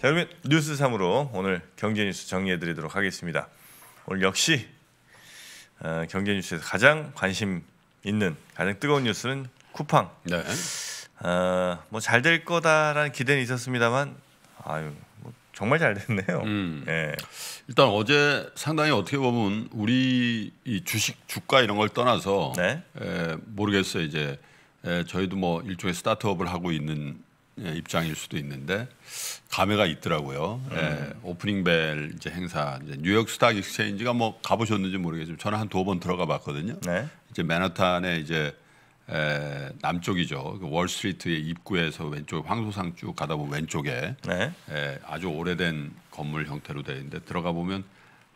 자 그러면 뉴스 3으로 오늘 경제 뉴스 정리해드리도록 하겠습니다. 오늘 역시 어, 경제 뉴스에서 가장 관심 있는 가장 뜨거운 뉴스는 쿠팡. 네. 어, 뭐잘 될 거다라는 기대는 있었습니다만 아유 뭐 정말 잘 됐네요. 음. 예. 일단 어제 상당히 어떻게 보면 우리 이 주식 주가 이런 걸 떠나서 네? 에, 모르겠어요 이제 에, 저희도 뭐 일종의 스타트업을 하고 있는 예, 입장일 수도 있는데 감회가 있더라고요. 음. 예, 오프닝 벨 이제 행사 이제 뉴욕 스탁 익스체인지가 뭐 가보셨는지 모르겠지만 저는 한 두 번 들어가 봤거든요. 네. 이제 맨하탄의 이제 에, 남쪽이죠. 그 월스트리트의 입구에서 왼쪽 황소상 쭉 가다 보면 왼쪽에 네. 에, 예, 아주 오래된 건물 형태로 되어 있는데 들어가 보면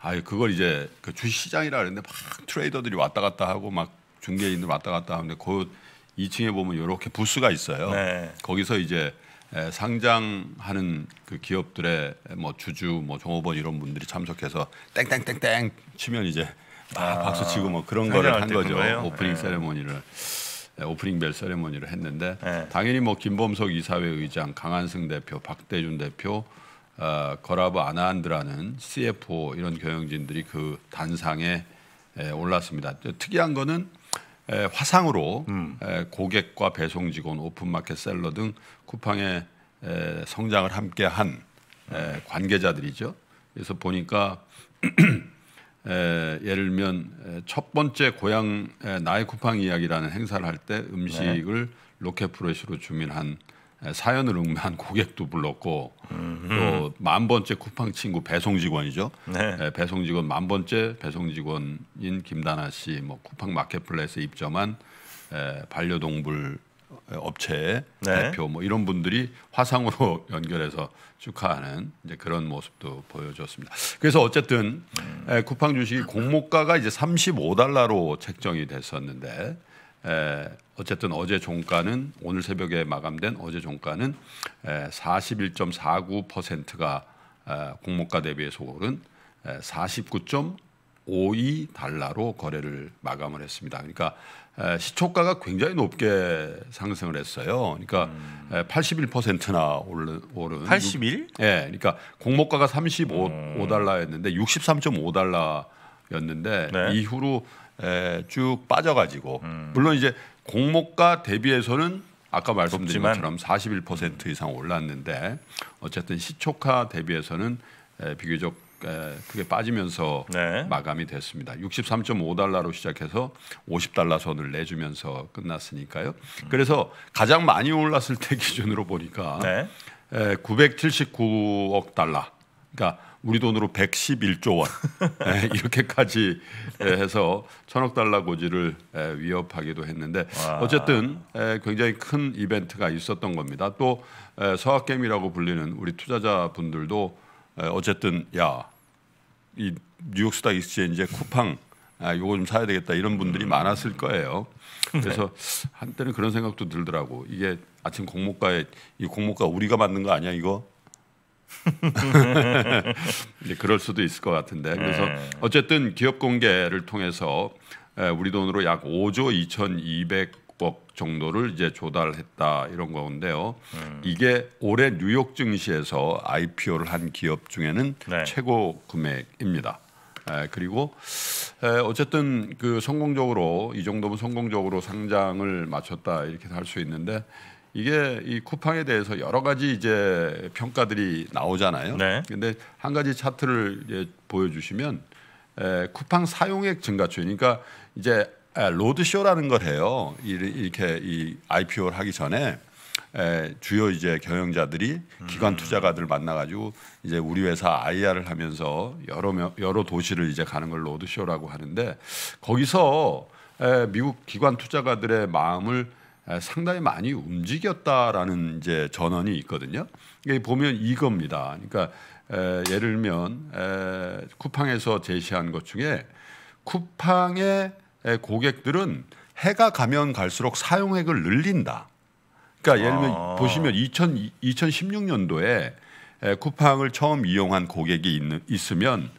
아 그걸 이제 그 주시장이라 그랬는데 막 트레이더들이 왔다 갔다 하고 막 중개인들 왔다 갔다 하는데 그 2층에 보면 이렇게 부스가 있어요. 네. 거기서 이제 상장하는 그 기업들의 뭐 주주, 뭐 종업원 이런 분들이 참석해서 땡땡땡땡 치면 이제 막 아, 박수 치고 뭐 그런 거를 한 거죠. 그런요 오프닝 네. 세레모니를 오프닝 벨 세레모니를 했는데 네. 당연히 뭐 김범석 이사회 의장, 강한승 대표, 박대준 대표, 어, 거라브 아나한드라는 CFO 이런 경영진들이 그 단상에 에, 올랐습니다. 특이한 거는 화상으로 음. 고객과 배송 직원, 오픈마켓 셀러 등 쿠팡의 성장을 함께한 관계자들이죠. 그래서 보니까 에, 예를 들면 첫 번째 고향 나의 쿠팡 이야기라는 행사를 할 때 음식을 네. 로켓 프레시로 주문한 사연을 응모한 고객도 불렀고 음. 또만 번째 쿠팡 친구 배송 직원이죠. 네. 네, 배송 직원 만 번째 배송 직원인 김다나 씨, 뭐 쿠팡 마켓플레이스 입점한 에, 반려동물 업체 네. 대표 뭐 이런 분들이 화상으로 연결해서 축하하는 이제 그런 모습도 보여줬습니다. 그래서 어쨌든 음. 쿠팡 주식이 공모가가 이제 35달러로 책정이 됐었는데 에, 어쨌든 어제 종가는 오늘 새벽에 마감된 어제 종가는 41.49%가 공모가 대비해서 오른 49.52 달러로 거래를 마감을 했습니다. 그러니까 시초가가 굉장히 높게 상승을 했어요. 그러니까 음. 81%나 오른, 오른 81? 예. 네, 그러니까 공모가가 35달러였는데 음. 63.5달러였는데 네. 이후로 예, 쭉 빠져가지고 음. 물론 이제 공모가 대비해서는 아까 말씀드린 것처럼 41% 이상 올랐는데 어쨌든 시초가 대비해서는 예, 비교적 예, 크게 빠지면서 네. 마감이 됐습니다. 63.5달러로 시작해서 50달러 선을 내주면서 끝났으니까요. 음. 그래서 가장 많이 올랐을 때 기준으로 보니까 네. 979억 달러. 그러니까 우리 돈으로 111조 원 예, 이렇게까지 예, 해서 천억 달러 고지를 예, 위협하기도 했는데 와. 어쨌든 굉장히 큰 이벤트가 있었던 겁니다. 또 서학겜이라고 불리는 우리 투자자분들도 어쨌든 야 이 뉴욕 스타 익스체인지의 쿠팡 아, 요거 좀 사야 되겠다 이런 분들이 음. 많았을 거예요. 네. 그래서 한때는 그런 생각도 들더라고. 이게 아침 공모가에 이 공모가 우리가 만든 거 아니야 이거? 그럴 수도 있을 것 같은데 그래서 네. 어쨌든 기업 공개를 통해서 우리 돈으로 약 5조 2,200억 정도를 이제 조달했다 이런 건데요. 음. 이게 올해 뉴욕 증시에서 IPO를 한 기업 중에는 네. 최고 금액입니다. 에, 그리고 에, 어쨌든 그 성공적으로 이 정도면 성공적으로 상장을 마쳤다 이렇게 할 수 있는데 이게 이 쿠팡에 대해서 여러 가지 이제 평가들이 나오잖아요. 네. 근데 한 가지 차트를 보여주시면 에, 쿠팡 사용액 증가 추이. 그러니까 이제 에, 로드쇼라는 걸 해요. 이렇게 이 IPO를 하기 전에 에, 주요 이제 경영자들이 음. 기관 투자가들 만나가지고 이제 우리 회사 IR을 하면서 여러 명, 여러 도시를 이제 가는 걸 로드쇼라고 하는데 거기서 에, 미국 기관 투자가들의 마음을 상당히 많이 움직였다라는 이제 전언이 있거든요. 이게 보면 이겁니다. 그러니까 에, 예를 들면 에, 쿠팡에서 제시한 것 중에 쿠팡의 고객들은 해가 가면 갈수록 사용액을 늘린다. 그러니까 예를 들면 아. 보시면 2000, 2016년도에 에, 쿠팡을 처음 이용한 고객이 있 있으면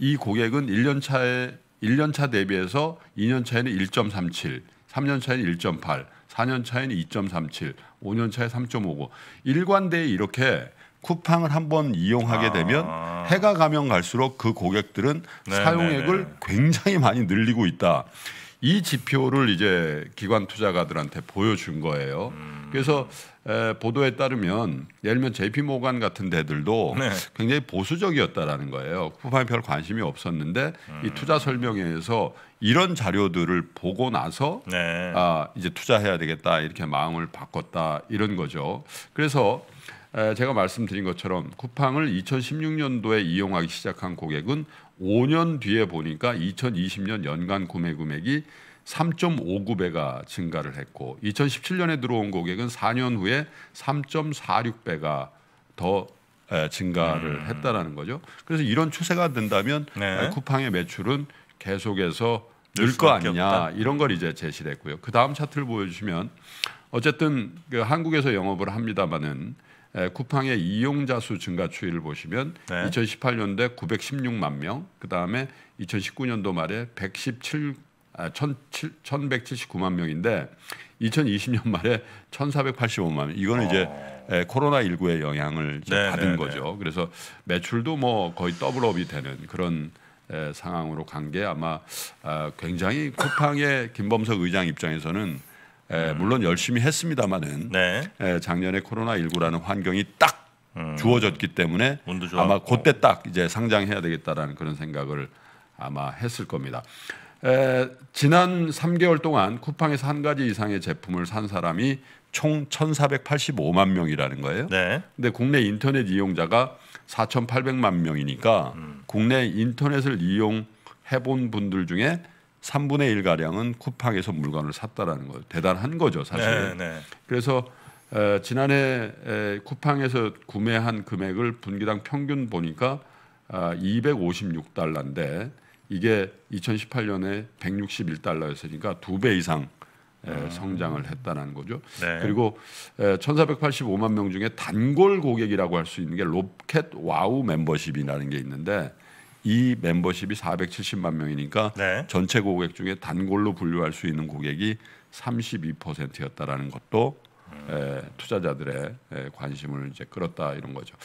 이 고객은 1년 차에 1년 차 대비해서 2년 차에는 1.37, 3년 차에는 1.8, 4년 차에는 2.37, 5년 차에 3.59. 일관되 이렇게 쿠팡을 한번 이용하게 되면 아. 해가 가면 갈수록 그 고객들은 네네네. 네, 사용액을 네. 굉장히 많이 늘리고 있다. 이 지표를 이제 기관 투자가들한테 보여준 거예요. 음. 그래서 에, 보도에 따르면 예를 들면 JP 모간 같은 데들도 네. 굉장히 보수적이었다라는 거예요. 쿠팡에 별 관심이 없었는데 음. 이 투자 설명회에서 이런 자료들을 보고 나서 네. 아, 이제 투자해야 되겠다 이렇게 마음을 바꿨다 이런 거죠. 그래서 에, 제가 말씀드린 것처럼 쿠팡을 2016년도에 이용하기 시작한 고객은 5년 뒤에 보니까 2020년 연간 구매 금액이 3.59배가 증가를 했고 2017년에 들어온 고객은 4년 후에 3.46배가 더 증가를 음. 했다라는 거죠. 그래서 이런 추세가 된다면 네. 쿠팡의 매출은 계속해서 늘 거 아니냐 이런 걸 이제 제시를 했고요. 그 다음 차트를 보여주시면 어쨌든 그 한국에서 영업을 합니다마는 쿠팡의 이용자 수 증가 추이를 보시면 네. 2018년도에 916만 명, 그 다음에 2019년도 말에 1,179만 아, 명인데 2020년 말에 1,485만 명. 이거는 이제 아. 예, 코로나 19의 영향을 네, 받은 네, 네. 거죠. 그래서 매출도 뭐 거의 더블업이 되는 그런 에, 예, 상황으로 간 게 아마 아, 굉장히 쿠팡의 김범석 의장 입장에서는 에, 예, 음. 물론 열심히 했습니다마는 에, 네. 작년에 코로나 19라는 환경이 딱 음. 주어졌기 때문에 아마 그때 딱 이제 상장해야 되겠다라는 그런 생각을 아마 했을 겁니다. 에, 지난 3개월 동안 쿠팡에서 한 가지 이상의 제품을 산 사람이 총 1,485만 명이라는 거예요. 네. 근데 국내 인터넷 이용자가 4,800만 명이니까 음. 국내 인터넷을 이용해 본 분들 중에 3분의 1 가량은 쿠팡에서 물건을 샀다라는 거예요. 대단한 거죠, 사실은. 네, 네. 그래서 에, 지난해 에, 쿠팡에서 구매한 금액을 분기당 평균 보니까 아, 256달러인데 이게 2018년에 161달러였으니까 두 배 이상 음. 성장을 했다는 거죠. 네. 그리고 1,485만 명 중에 단골 고객이라고 할 수 있는 게 로켓 와우 멤버십이라는 게 있는데 이 멤버십이 470만 명이니까 네. 전체 고객 중에 단골로 분류할 수 있는 고객이 32%였다라는 것도 음. 에, 투자자들의 에, 관심을 이제 끌었다 이런 거죠.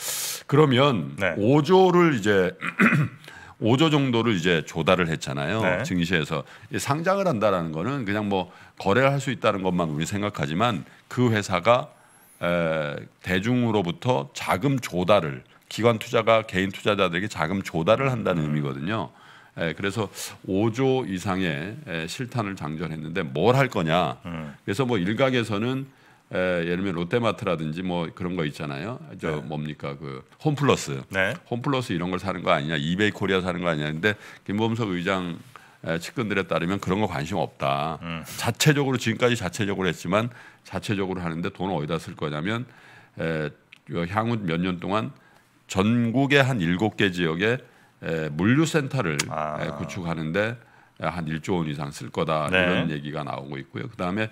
그러면 네. 5조를 이제 음, 5조 정도를 이제 조달을 했잖아요. 네. 증시에서 상장을 한다라는 거는 그냥 뭐 거래를 할 수 있다는 것만 우리 생각하지만 그 회사가 에, 대중으로부터 자금 조달을 기관 투자가 개인 투자자들에게 자금 조달을 한다는 음. 의미거든요. 에, 그래서 5조 이상의 에, 실탄을 장전했는데 뭘 할 거냐. 음. 그래서 뭐 일각에서는 예, 예를 들면 롯데마트라든지 뭐 그런 거 있잖아요. 저 네. 뭡니까 그 홈플러스, 네. 홈플러스 이런 걸 사는 거 아니냐, 이베이 코리아 사는 거 아니냐. 근데 김범석 의장 측근들에 따르면 그런 거 관심 없다. 음. 자체적으로 지금까지 자체적으로 했지만 자체적으로 하는데 돈을 어디다 쓸 거냐면 에, 향후 몇 년 동안 전국의 한 일곱 개 지역에 에, 물류센터를 아. 에, 구축하는데. 아, 한 1조 원 이상 쓸 거다 네. 이런 얘기가 나오고 있고요. 그다음에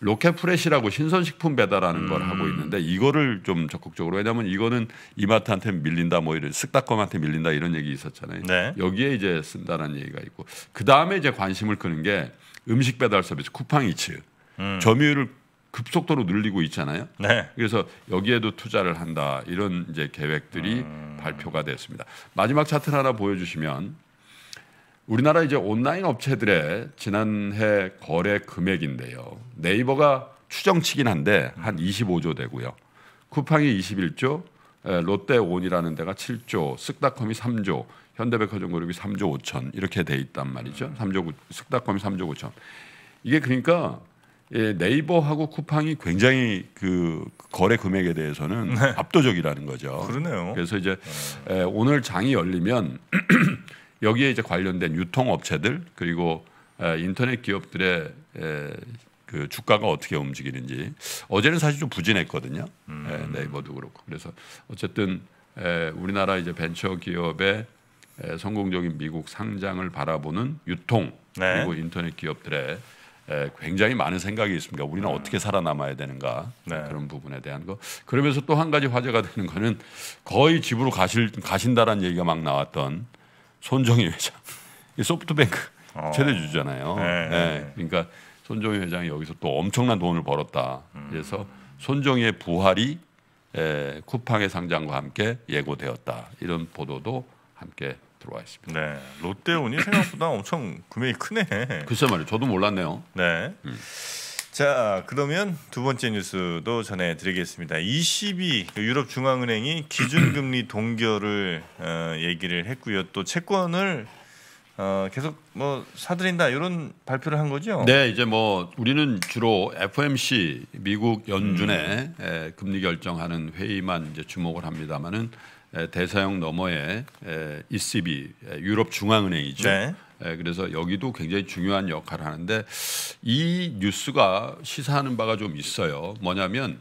로켓프레시라고 신선식품 배달하는 음. 걸 하고 음. 있는데 이거를 좀 적극적으로 왜냐하면 이거는 이마트한테 밀린다 뭐 이런 쓱닷컴한테 밀린다 이런 얘기 있었잖아요. 네. 여기에 이제 쓴다는 얘기가 있고 그다음에 이제 관심을 끄는 게 음식 배달 서비스 쿠팡이츠 음. 점유율을 급속도로 늘리고 있잖아요. 네. 그래서 여기에도 투자를 한다 이런 이제 계획들이 음. 발표가 됐습니다. 마지막 차트 하나 보여주시면 우리나라 이제 온라인 업체들의 지난해 거래 금액인데요. 네이버가 추정치긴 한데 한 25조 되고요. 쿠팡이 21조, 롯데온이라는 데가 7조, 쓱닷컴이 3조, 현대백화점 그룹이 3조 5천 이렇게 돼 있단 말이죠. 3조 쓱닷컴이 3조 5천. 이게 그러니까 네이버하고 쿠팡이 굉장히 그 거래 금액에 대해서는 네. 압도적이라는 거죠. 그러네요. 그래서 이제 네. 오늘 장이 열리면 여기에 이제 관련된 유통업체들 그리고 인터넷 기업들의 그 주가가 어떻게 움직이는지 어제는 사실 좀 부진했거든요. 음. 네이버도 그렇고 그래서 어쨌든 우리나라 이제 벤처 기업의 성공적인 미국 상장을 바라보는 유통 네. 그리고 인터넷 기업들의 굉장히 많은 생각이 있습니다. 우리는 네. 어떻게 살아남아야 되는가 네. 그런 부분에 대한 거. 그러면서 또 한 가지 화제가 되는 거는 거의 집으로 가실 가신다라는 얘기가 막 나왔던 손정희 회장, 소프트뱅크 어. 최대 주잖아요 네. 네. 그러니까 손정희 회장이 여기서 또 엄청난 돈을 벌었다. 음. 그래서 손정희의 부활이 에, 쿠팡의 상장과 함께 예고되었다. 이런 보도도 함께 들어와 있습니다. 네, 롯데온이 생각보다 엄청 금액이 크네. 글쎄 말이에요. 저도 몰랐네요. 네. 음. 자, 그러면 두 번째 뉴스도 전해드리겠습니다. 22 유럽 중앙은행이 기준금리 동결을 어, 얘기를 했고요. 또 채권을 어, 계속 뭐 사들인다 이런 발표를 한 거죠. 네, 이제 뭐 우리는 주로 f m c 미국 연준의 음. 금리 결정하는 회의만 이제 주목을 합니다만은 대서양 너머의 ECB 유럽 중앙은행이죠. 네. 예, 그래서 여기도 굉장히 중요한 역할을 하는데 이 뉴스가 시사하는 바가 좀 있어요. 뭐냐면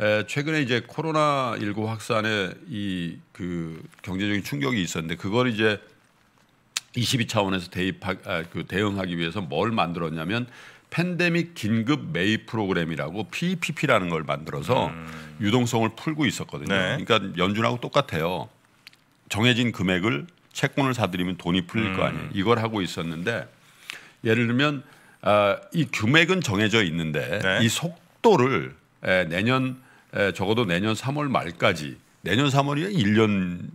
예, 최근에 이제 코로나 19 확산에 이 그 경제적인 충격이 있었는데 그걸 이제 22차원에서 대입하 아, 그 대응하기 위해서 뭘 만들었냐면 팬데믹 긴급 매입 프로그램이라고 PPP라는 걸 만들어서 음. 유동성을 풀고 있었거든요. 네. 그러니까 연준하고 똑같아요. 정해진 금액을 채권을 사들이면 돈이 풀릴 음. 거 아니에요. 이걸 하고 있었는데 예를 들면 어, 이 규맥은 정해져 있는데 네. 이 속도를 에, 내년 에, 적어도 내년 3월 말까지 내년 3월이면 1년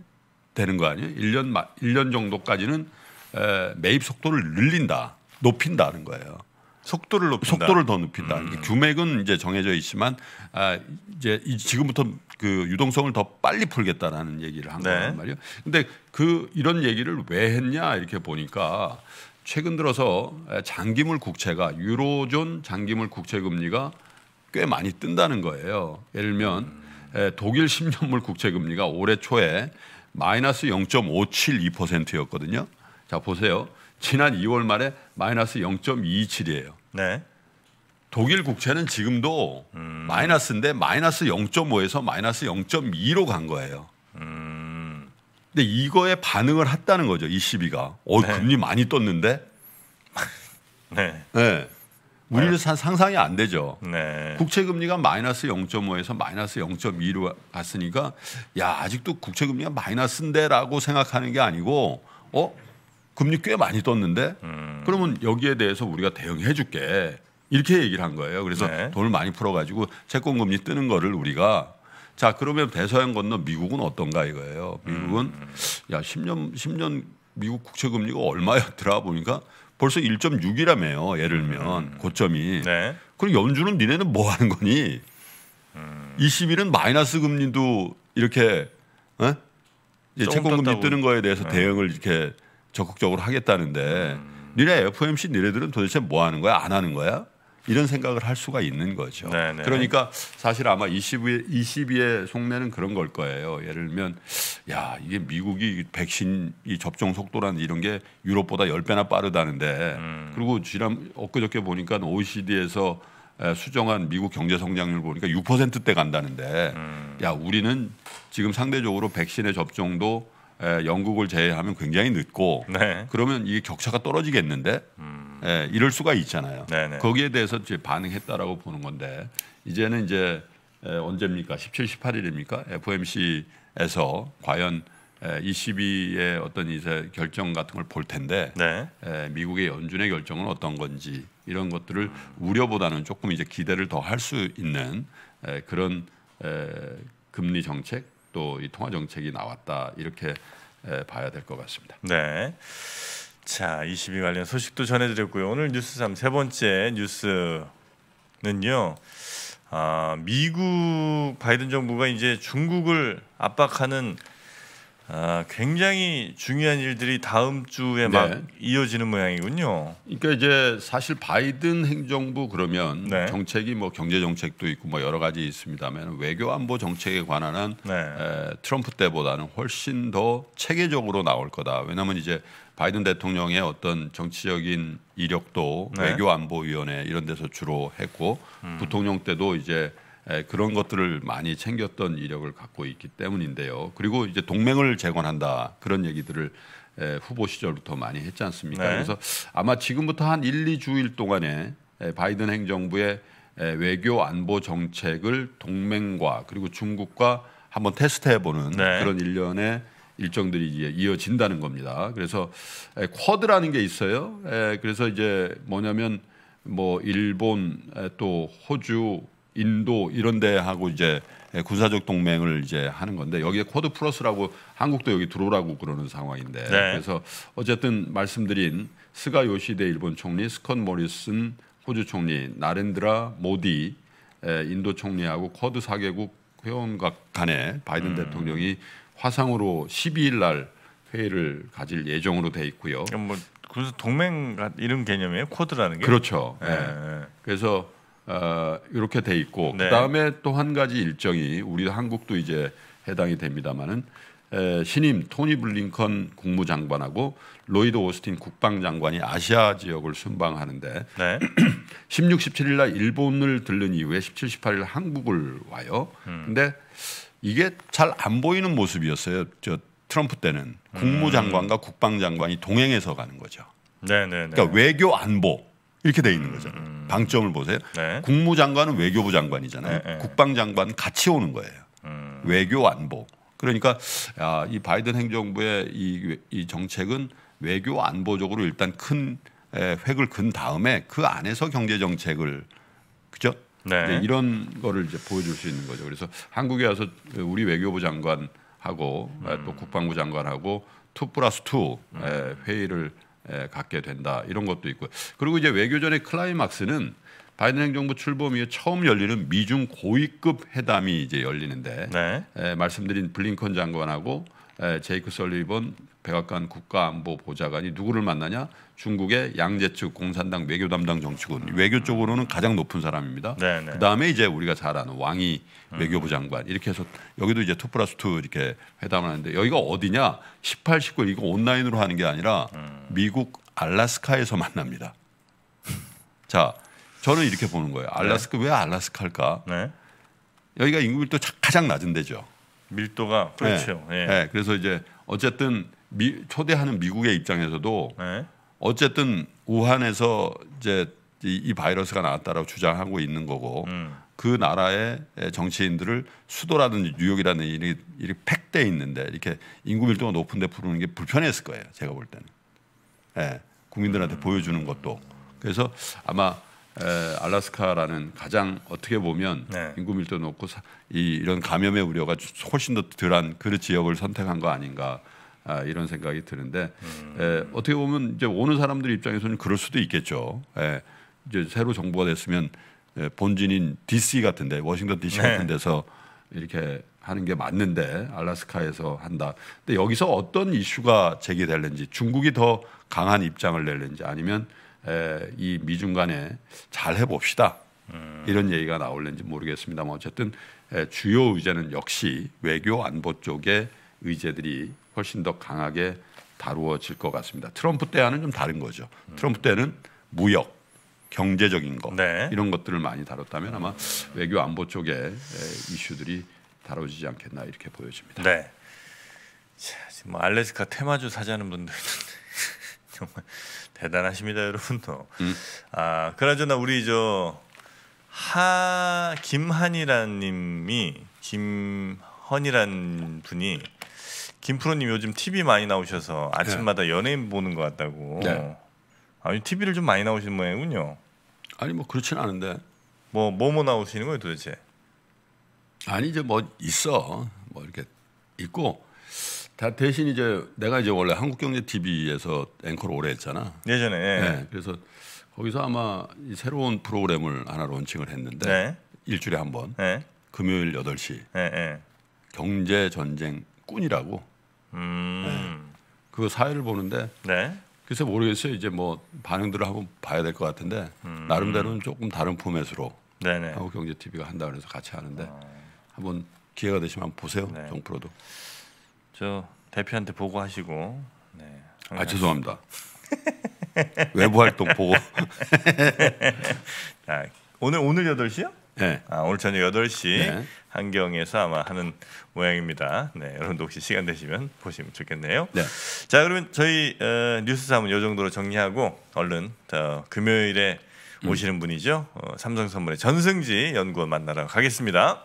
되는 거 아니에요? 1년 1년 정도까지는 에, 매입 속도를 늘린다, 높인다는 거예요. 속도를 높인다. 속도를 더 높인다. 음. 규맥은 이제 정해져 있지만 아 이제 지금부터 그 유동성을 더 빨리 풀겠다라는 얘기를 한 네. 거란 말이요 근데 그 이런 얘기를 왜 했냐 이렇게 보니까 최근 들어서 장기물 국채가 유로존 장기물 국채 금리가 꽤 많이 뜬다는 거예요. 예를 들면 음. 독일 10년물 국채 금리가 올해 초에 마이너스 0.572%였거든요. 자 보세요. 지난 2월 말에 마이너스 0.27이에요. 네. 독일 국채는 지금도 음. 마이너스인데 마이너스 0.5에서 마이너스 0.2로 간 거예요. 음. 근데 이거에 반응을 했다는 거죠. 이 시비가. 어, 네. 금리 많이 떴는데. 네. 네. 우리는 네. 상상이 안 되죠. 네. 국채 금리가 마이너스 0.5에서 마이너스 0.2로 갔으니까 야 아직도 국채 금리가 마이너스인데라고 생각하는 게 아니고 어 금리 꽤 많이 떴는데 음. 그러면 여기에 대해서 우리가 대응해 줄게 이렇게 얘기를 한 거예요. 그래서 네. 돈을 많이 풀어가지고 채권 금리 뜨는 거를 우리가 자 그러면 대서양 건너 미국은 어떤가 이거예요. 미국은 음. 야 10년 10년 미국 국채 금리가 얼마였더라 보니까 벌써 1.6이라며요. 예를 들면 음. 고점이. 네. 그럼 연준은 니네는 뭐 하는 거니? 음. 20일은 마이너스 금리도 이렇게 어? 이제 채권 금리 뜨는 거에 대해서 네. 대응을 이렇게 적극적으로 하겠다는데 음. 니네 FOMC 니네들은 도대체 뭐 하는 거야? 안 하는 거야? 이런 생각을 할 수가 있는 거죠. 네네. 네. 그러니까 사실 아마 2 0위 20의 속내는 그런 걸 거예요. 예를 들면 야 이게 미국이 백신 이 접종 속도라는 이런 게 유럽보다 10배나 빠르다는데 음. 그리고 지난 엊그저께 보니까 OECD에서 수정한 미국 경제 성장률 보니까 6%대 간다는데 음. 야 우리는 지금 상대적으로 백신의 접종도 에, 예, 영국을 제외하면 굉장히 늦고 네. 그러면 이게 격차가 떨어지겠는데 음. 에, 예, 이럴 수가 있잖아요. 네네. 네. 거기에 대해서 이제 반응했다라고 보는 건데 이제는 이제 에, 예, 언제입니까? 17, 18일입니까? FOMC에서 과연 e 2 b 의 어떤 이제 결정 같은 걸 볼 텐데 네. 에, 미국의 연준의 결정은 어떤 건지 이런 것들을 음. 우려보다는 조금 이제 기대를 더 할 수 있는 에, 그런 에, 금리 정책 또이 통화 정책이 나왔다 이렇게 봐야 될 것 같습니다. 네. 자, 22 관련 소식도 전해드렸고요. 오늘 뉴스 3세 번째 뉴스는요. 아, 미국 바이든 정부가 이제 중국을 압박하는 아, 굉장히 중요한 일들이 다음 주에 막 네. 이어지는 모양이군요. 그러니까 이제 사실 바이든 행정부 그러면 네. 정책이 뭐 경제 정책도 있고 뭐 여러 가지 있습니다만 외교 안보 정책에 관한은 네. 에, 트럼프 때보다는 훨씬 더 체계적으로 나올 거다. 왜냐하면 이제 바이든 대통령의 어떤 정치적인 이력도 네. 외교 안보 위원회 이런 데서 주로 했고 음. 부통령 때도 이제 예, 그런 것들을 많이 챙겼던 이력을 갖고 있기 때문인데요. 그리고 이제 동맹을 재건한다 그런 얘기들을 예, 후보 시절부터 많이 했지 않습니까? 네. 그래서 아마 지금부터 한 1, 2주일 동안에 예, 바이든 행정부의 외교 안보 정책을 동맹과 그리고 중국과 한번 테스트해보는 네. 그런 일련의 일정들이 이제 이어진다는 겁니다. 그래서 쿼드라는 게 있어요. 그래서 이제 뭐냐면 뭐 일본 또 호주 인도 이런 데하고 이제 군사적 동맹을 이제 하는 건데 여기에 코드 플러스라고 한국도 여기 들어오라고 그러는 상황인데 네. 그래서 어쨌든 말씀드린 스가 요시대 일본 총리, 스콘 모리슨 호주 총리, 나렌드라 모디 인도 총리하고 코드 사개국 회원각 간에 바이든 음. 대통령이 화상으로 12일 날 회의를 가질 예정으로 돼 있고요. 뭐 군사 동맹 이런 개념이에요 코드라는 게. 그렇죠. 예. 예. 그래서 어, 이렇게 돼 있고 네. 그다음에 또 한 가지 일정이 우리 한국도 이제 해당이 됩니다마는 에, 신임 토니 블링컨 국무장관하고 로이드 오스틴 국방장관이 아시아 지역을 순방하는데 네. 16, 17일 날 일본을 들른 이후에 17, 18일 한국을 와요. 음. 근데 이게 잘 안 보이는 모습이었어요. 저 트럼프 때는 국무장관과 음. 국방장관이 동행해서 가는 거죠. 네, 네, 네. 그러니까 외교 안보 이렇게 돼 있는 거죠. 음. 방점을 보세요. 네. 국무장관은 외교부 장관이잖아요. 네, 네. 국방장관 같이 오는 거예요. 음. 외교 안보. 그러니까 야, 이 바이든 행정부의 이, 이 정책은 외교 안보적으로 일단 큰 획을 근 다음에 그 안에서 경제 정책을 그죠? 네. 이런 거를 이제 보여줄 수 있는 거죠. 그래서 한국에 와서 우리 외교부 장관하고 아, 음. 또 국방부 장관하고 투 플러스 투 음. 회의를 예, 갖게 된다 이런 것도 있고 그리고 이제 외교전의 클라이막스는 바이든 행정부 출범 이후 처음 열리는 미중 고위급 회담이 이제 열리는데 네. 에, 말씀드린 블링컨 장관하고 에, 제이크 설리번 백악관 국가안보보좌관이 누구를 만나냐? 중국의 양재측 공산당 외교 담당 정치군 음. 외교 쪽으로는 가장 높은 사람입니다. 네네. 그다음에 이제 우리가 잘 아는 왕이 음. 외교부 장관 이렇게 해서 여기도 이제 투 플러스 투 이렇게 회담을 하는데 여기가 어디냐? 18, 19 이거 온라인으로 하는 게 아니라 음. 미국 알라스카에서 만납니다. 자 저는 이렇게 보는 거예요. 네. 알라스카 네. 왜 알라스카일까? 네. 여기가 인구 밀도 가장 낮은 데죠. 밀도가 그렇죠. 네. 예. 네. 그래서 이제 어쨌든 미, 초대하는 미국의 입장에서도 네. 어쨌든 우한에서 이제 이, 이, 바이러스가 나왔다라고 주장하고 있는 거고 음. 그 나라의 정치인들을 수도라든지 뉴욕이라는 일이 이 팩돼 있는데 이렇게 인구 밀도가 높은데 부르는 게 불편했을 거예요. 제가 볼 때는. 예. 국민들한테 음. 보여주는 것도. 그래서 아마 에, 알라스카라는 가장 어떻게 보면 네. 인구 밀도 높고 사, 이, 이런 감염의 우려가 훨씬 더 덜한 그 지역을 선택한 거 아닌가 아, 이런 생각이 드는데 음. 에, 어떻게 보면 이제 오는 사람들 입장에서는 그럴 수도 있겠죠. 에, 이제 새로 정부가 됐으면 에, 본진인 DC 같은데 워싱턴 DC 네. 같은 데서 이렇게 하는 게 맞는데 알라스카에서 한다. 근데 여기서 어떤 이슈가 제기될는지 중국이 더 강한 입장을 낼는지 아니면 이 미중 간에 잘 해봅시다. 음. 이런 얘기가 나올는지 모르겠습니다만 어쨌든 주요 의제는 역시 외교 안보 쪽의 의제들이 훨씬 더 강하게 다루어질 것 같습니다. 트럼프 때와는 좀 다른 거죠. 트럼프 때는 무역, 경제적인 것 네. 이런 것들을 많이 다뤘다면 아마 외교 안보 쪽의 이슈들이 다뤄지지 않겠나 이렇게 보여집니다. 네. 자, 지금 뭐 알래스카 테마주 사자는 분들 정말 대단하십니다, 여러분도. 음. 아, 그나저나 우리 저하 김한이란 님이 김헌이란 분이 김프로님 요즘 TV 많이 나오셔서 아침마다 네. 연예인 보는 것 같다고. 네. 아니 TV를 좀 많이 나오시는 모양이군요. 아니 뭐 그렇진 않은데. 뭐, 뭐뭐 뭐 나오시는 거예요 도대체? 아니 이제 뭐 있어 뭐 이렇게 있고 다 대신 이제 내가 이제 원래 한국경제TV에서 앵커를 오래 했잖아. 예전에. 예. 네, 그래서 거기서 아마 이 새로운 프로그램을 하나 론칭을 했는데 네. 일주일에 한 번. 네. 금요일 8시. 예, 예. 경제 전쟁 꾼이라고. 음. 그 사회를 보는데 그래서 네. 모르겠어요. 이제 뭐 반응들을 한번 봐야 될 것 같은데 음. 나름대로는 조금 다른 포맷으로 네, 한국경제TV가 한다 고해서 같이 하는데 아. 한번 기회가 되시면 한번 보세요. 정프로도. 저 대표한테 보고하시고. 네. 아 죄송합니다. 외부 활동 보고. 자, 아, 오늘 오늘 여덟 시요 네. 아, 오늘 저녁 여덟 시 네. 한경에서 아마 하는 모양입니다. 네, 여러분도 혹시 시간 되시면 보시면 좋겠네요. 네. 자, 그러면 저희 어, 뉴스 3은 요 정도로 정리하고 얼른 더 금요일에 음. 오시는 분이죠. 어, 삼성 선물의 전승지 연구원 만나러 가겠습니다.